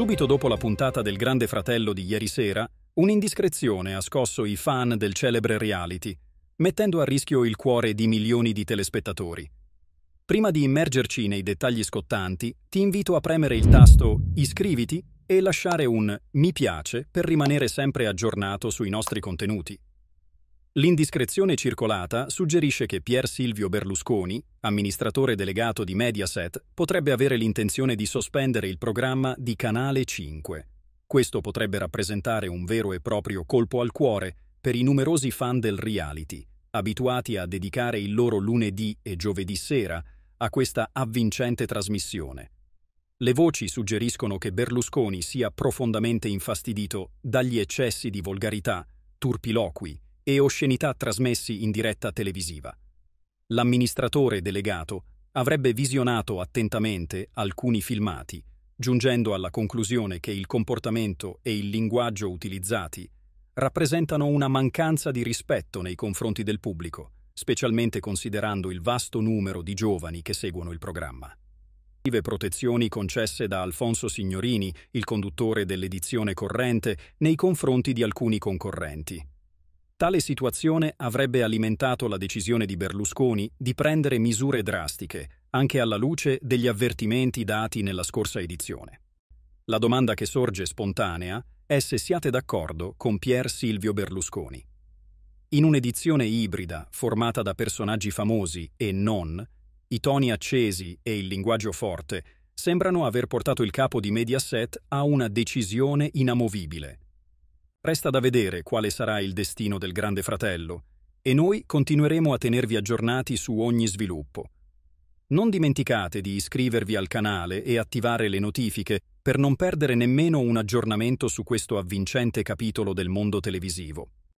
Subito dopo la puntata del Grande Fratello di ieri sera, un'indiscrezione ha scosso i fan del celebre reality, mettendo a rischio il cuore di milioni di telespettatori. Prima di immergerci nei dettagli scottanti, ti invito a premere il tasto iscriviti e lasciare un mi piace per rimanere sempre aggiornato sui nostri contenuti. L'indiscrezione circolata suggerisce che Pier Silvio Berlusconi, amministratore delegato di Mediaset, potrebbe avere l'intenzione di sospendere il programma di Canale 5. Questo potrebbe rappresentare un vero e proprio colpo al cuore per i numerosi fan del reality, abituati a dedicare il loro lunedì e giovedì sera a questa avvincente trasmissione. Le voci suggeriscono che Berlusconi sia profondamente infastidito dagli eccessi di volgarità, turpiloqui, e oscenità trasmessi in diretta televisiva. L'amministratore delegato avrebbe visionato attentamente alcuni filmati, giungendo alla conclusione che il comportamento e il linguaggio utilizzati rappresentano una mancanza di rispetto nei confronti del pubblico, specialmente considerando il vasto numero di giovani che seguono il programma. Le protezioni concesse da Alfonso Signorini, il conduttore dell'edizione corrente, nei confronti di alcuni concorrenti, Tale situazione avrebbe alimentato la decisione di Berlusconi di prendere misure drastiche, anche alla luce degli avvertimenti dati nella scorsa edizione. La domanda che sorge spontanea è se siate d'accordo con Pier Silvio Berlusconi. In un'edizione ibrida, formata da personaggi famosi e non, i toni accesi e il linguaggio forte sembrano aver portato il capo di Mediaset a una decisione inamovibile – Resta da vedere quale sarà il destino del Grande Fratello e noi continueremo a tenervi aggiornati su ogni sviluppo. Non dimenticate di iscrivervi al canale e attivare le notifiche per non perdere nemmeno un aggiornamento su questo avvincente capitolo del mondo televisivo.